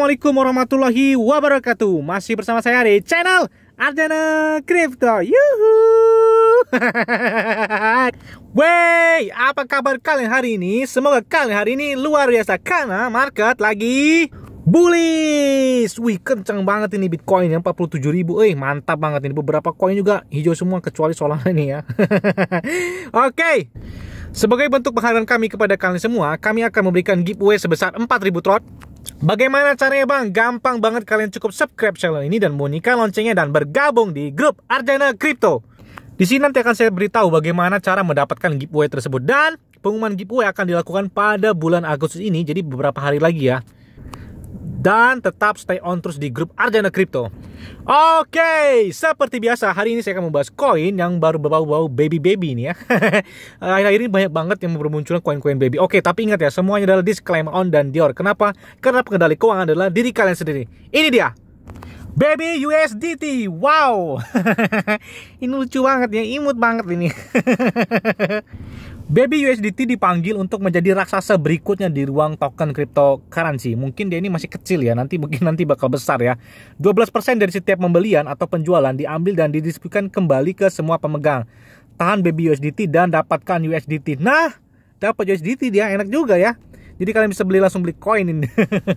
Assalamualaikum warahmatullahi wabarakatuh Masih bersama saya di channel Arjana Crypto Yuhu Wey, apa kabar kalian hari ini? Semoga kalian hari ini luar biasa Karena market lagi bullish Wih, kenceng banget ini Bitcoin yang 47 ribu Eh, mantap banget ini Beberapa koin juga hijau semua Kecuali Solana ini ya Oke okay. Sebagai bentuk penghargaan kami kepada kalian semua, kami akan memberikan giveaway sebesar 4000 trot Bagaimana caranya bang? Gampang banget kalian cukup subscribe channel ini dan bunyikan loncengnya dan bergabung di grup Arjana Crypto. Di sini nanti akan saya beritahu bagaimana cara mendapatkan giveaway tersebut dan pengumuman giveaway akan dilakukan pada bulan Agustus ini jadi beberapa hari lagi ya dan tetap stay on terus di grup Arjana Crypto. Oke, seperti biasa hari ini saya akan membahas koin yang baru berbau-bau baby-baby ini ya. Akhir-akhir ini banyak banget yang bermunculan koin-koin baby. Oke, tapi ingat ya semuanya adalah disclaimer on dan Dior. Kenapa? Karena pengendali keuangan adalah diri kalian sendiri. Ini dia. Baby USDT, wow, ini lucu banget ya, imut banget ini. Baby USDT dipanggil untuk menjadi raksasa berikutnya di ruang token cryptocurrency. Mungkin dia ini masih kecil ya, nanti mungkin nanti bakal besar ya. 12% dari setiap pembelian atau penjualan diambil dan didistribusikan kembali ke semua pemegang. Tahan Baby USDT dan dapatkan USDT. Nah, dapat USDT dia enak juga ya. Jadi kalian bisa beli langsung beli koin ini.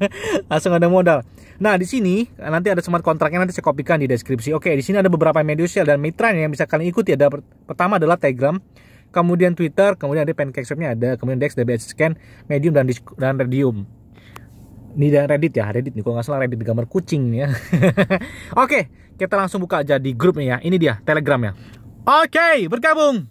langsung ada modal. Nah, di sini nanti ada smart kontraknya nanti saya kopikan di deskripsi. Oke, di sini ada beberapa media sosial dan mitra yang bisa kalian ikuti ada pertama adalah Telegram kemudian Twitter, kemudian ada Pancake shape-nya ada, kemudian Dex, DBS Scan, Medium dan, dan Radium. Ini dan Reddit ya, Reddit nih, kalau nggak salah Reddit gambar kucing ya. Oke, kita langsung buka aja di grupnya ya. Ini dia, Telegram ya. Oke, bergabung.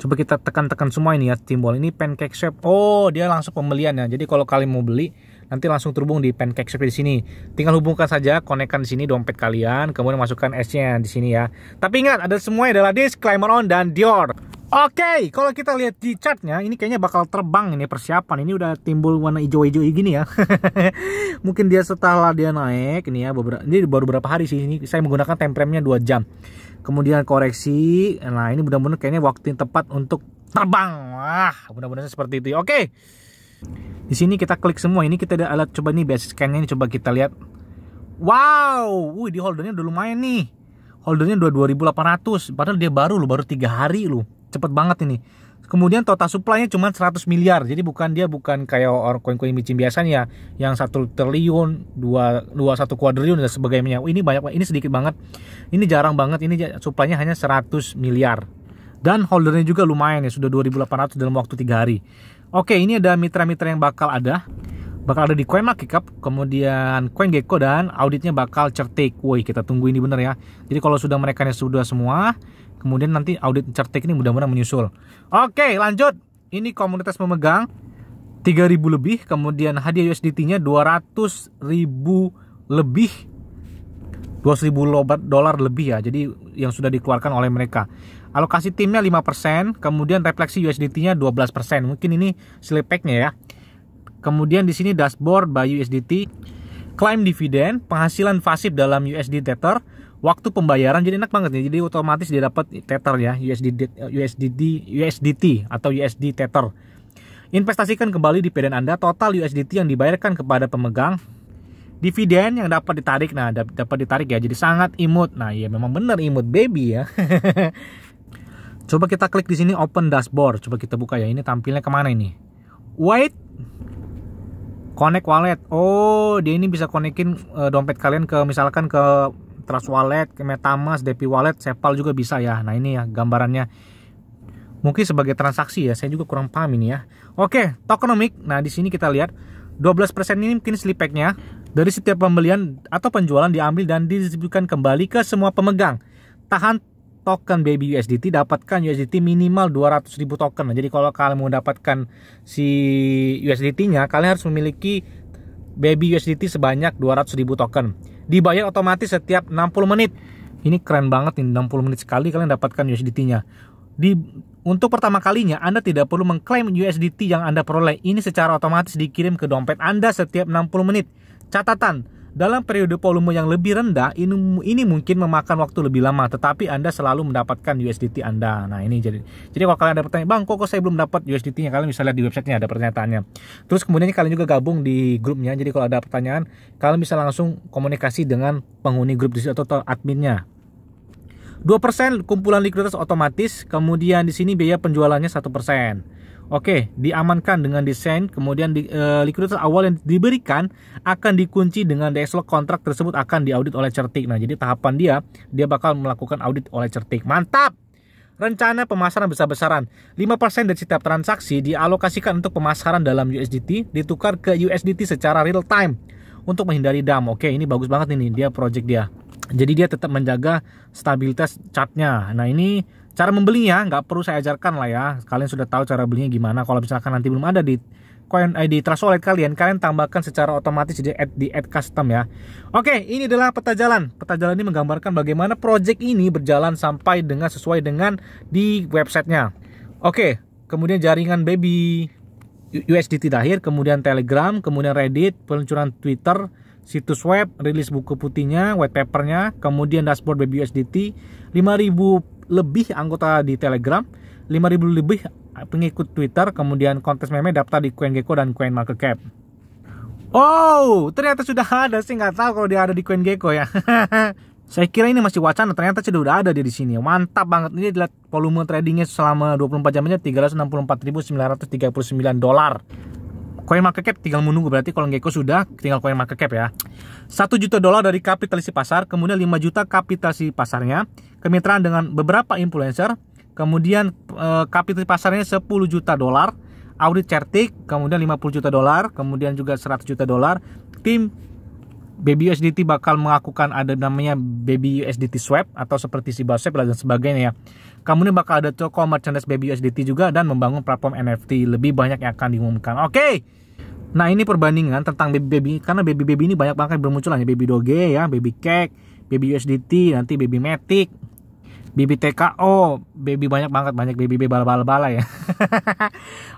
Coba kita tekan-tekan semua ini ya, timbol ini Pancake Shop. Oh, dia langsung pembelian ya. Jadi kalau kalian mau beli, nanti langsung terhubung di Pancake Shop di sini. Tinggal hubungkan saja, konekkan di sini dompet kalian, kemudian masukkan S-nya di sini ya. Tapi ingat, ada semua adalah disclaimer on dan Dior. Oke, okay, kalau kita lihat di chartnya, ini kayaknya bakal terbang ini persiapan. Ini udah timbul warna hijau-hijau gini ya. Mungkin dia setelah dia naik, ini ya, beberapa, ini baru berapa hari sih. Ini saya menggunakan time frame 2 jam. Kemudian koreksi. Nah, ini mudah-mudahan kayaknya waktu yang tepat untuk terbang. Wah, mudah-mudahan seperti itu. Oke. Okay. Di sini kita klik semua. Ini kita ada alat coba nih basic scan ini coba kita lihat. Wow, wih di holdernya udah lumayan nih. Holdernya udah padahal dia baru loh, baru tiga hari loh cepet banget ini kemudian total supply-nya cuma 100 miliar jadi bukan dia bukan kayak orang koin-koin micin biasanya ya. yang satu triliun dua dua satu kuadriliun dan sebagainya ini banyak ini sedikit banget ini jarang banget ini supply-nya hanya 100 miliar dan holdernya juga lumayan ya sudah 2800 dalam waktu 3 hari oke ini ada mitra-mitra yang bakal ada bakal ada di Coin Market Cap, kemudian gecko dan auditnya bakal certik. Woi, kita tunggu ini bener ya. Jadi kalau sudah mereka sudah semua, kemudian nanti audit certik ini mudah-mudahan menyusul. Oke, lanjut. Ini komunitas memegang 3000 lebih, kemudian hadiah USDT-nya 200.000 lebih. 200.000 dolar lebih ya. Jadi yang sudah dikeluarkan oleh mereka. Alokasi timnya 5%, kemudian refleksi USDT-nya 12%. Mungkin ini selepeknya ya. Kemudian di sini dashboard by USDT, claim dividen, penghasilan pasif dalam USD Tether, waktu pembayaran jadi enak banget nih. Jadi otomatis dia dapat Tether ya, USD USDT USDT atau USD Tether. Investasikan kembali dividen Anda total USDT yang dibayarkan kepada pemegang dividen yang dapat ditarik nah dapat ditarik ya jadi sangat imut nah ya memang benar imut baby ya coba kita klik di sini open dashboard coba kita buka ya ini tampilnya kemana ini wait Connect wallet. Oh, dia ini bisa konekin uh, dompet kalian ke misalkan ke Trust Wallet, ke MetaMask, DP Wallet, SEPAL juga bisa ya. Nah, ini ya gambarannya. Mungkin sebagai transaksi ya, saya juga kurang paham ini ya. Oke, tokenomic. Nah, di sini kita lihat 12% ini mungkin sleep dari setiap pembelian atau penjualan diambil dan didistribusikan kembali ke semua pemegang. Tahan token baby USDT dapatkan USDT minimal 200 ribu token. Nah, jadi kalau kalian mau dapatkan si USDT-nya, kalian harus memiliki baby USDT sebanyak 200 ribu token. Dibayar otomatis setiap 60 menit. Ini keren banget ini 60 menit sekali kalian dapatkan USDT-nya. Di untuk pertama kalinya Anda tidak perlu mengklaim USDT yang Anda peroleh. Ini secara otomatis dikirim ke dompet Anda setiap 60 menit. Catatan, dalam periode volume yang lebih rendah, ini, ini mungkin memakan waktu lebih lama, tetapi Anda selalu mendapatkan USDT Anda. Nah, ini jadi jadi kalau kalian ada pertanyaan, "Bang, kok, kok saya belum dapat USDT-nya?" Kalian bisa lihat di websitenya ada pernyataannya. Terus kemudian kalian juga gabung di grupnya. Jadi kalau ada pertanyaan, kalian bisa langsung komunikasi dengan penghuni grup di situ atau adminnya. 2% kumpulan likuiditas otomatis, kemudian di sini biaya penjualannya 1%. Oke, diamankan dengan desain, kemudian di, e, likuiditas awal yang diberikan akan dikunci dengan DSL kontrak tersebut akan diaudit oleh Certik. Nah, jadi tahapan dia, dia bakal melakukan audit oleh Certik. Mantap! Rencana pemasaran besar-besaran 5% dari setiap transaksi dialokasikan untuk pemasaran dalam USDT ditukar ke USDT secara real time untuk menghindari dam. Oke, ini bagus banget ini dia project dia jadi dia tetap menjaga stabilitas catnya nah ini cara membelinya nggak perlu saya ajarkan lah ya kalian sudah tahu cara belinya gimana kalau misalkan nanti belum ada di coin ID eh, di Trust Wallet kalian kalian tambahkan secara otomatis di add, di add custom ya oke ini adalah peta jalan peta jalan ini menggambarkan bagaimana project ini berjalan sampai dengan sesuai dengan di websitenya oke kemudian jaringan baby USDT terakhir kemudian Telegram kemudian Reddit peluncuran Twitter situs web, rilis buku putihnya, white papernya, kemudian dashboard BBUSDT, 5000 lebih anggota di Telegram, 5000 lebih pengikut Twitter, kemudian kontes meme daftar di CoinGecko dan CoinMarketCap. Oh, ternyata sudah ada sih nggak tahu kalau dia ada di CoinGecko ya. Saya kira ini masih wacana, ternyata sudah udah ada dia di sini. Mantap banget. Ini adalah volume tradingnya selama 24 jamnya 364.939 dolar. Coin market cap tinggal menunggu berarti kalau Gecko sudah tinggal coin market cap ya. 1 juta dolar dari kapitalisasi pasar, kemudian 5 juta kapitalisasi pasarnya, kemitraan dengan beberapa influencer, kemudian eh, kapitalisasi pasarnya 10 juta dolar, audit certik, kemudian 50 juta dolar, kemudian juga 100 juta dolar. Tim Baby USDT bakal melakukan ada namanya Baby USDT swap atau seperti si swap dan sebagainya ya. Kemudian bakal ada toko merchandise Baby USDT juga dan membangun platform NFT lebih banyak yang akan diumumkan. Oke. Okay. Nah ini perbandingan tentang baby-baby karena baby-baby ini banyak banget bermunculan ya baby doge ya, baby cake, baby USDT, nanti baby matic, baby TKO, baby banyak banget banyak baby baby bala bala bala ya.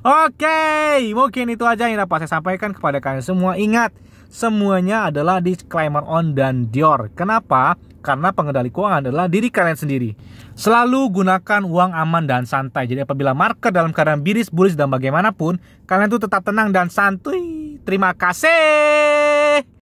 Oke, okay, mungkin itu aja yang dapat saya sampaikan kepada kalian semua. Ingat semuanya adalah disclaimer on dan Dior. Kenapa? Karena pengendali keuangan adalah diri kalian sendiri. Selalu gunakan uang aman dan santai. Jadi apabila market dalam keadaan biris, bullish dan bagaimanapun, kalian tuh tetap tenang dan santuy Terima kasih.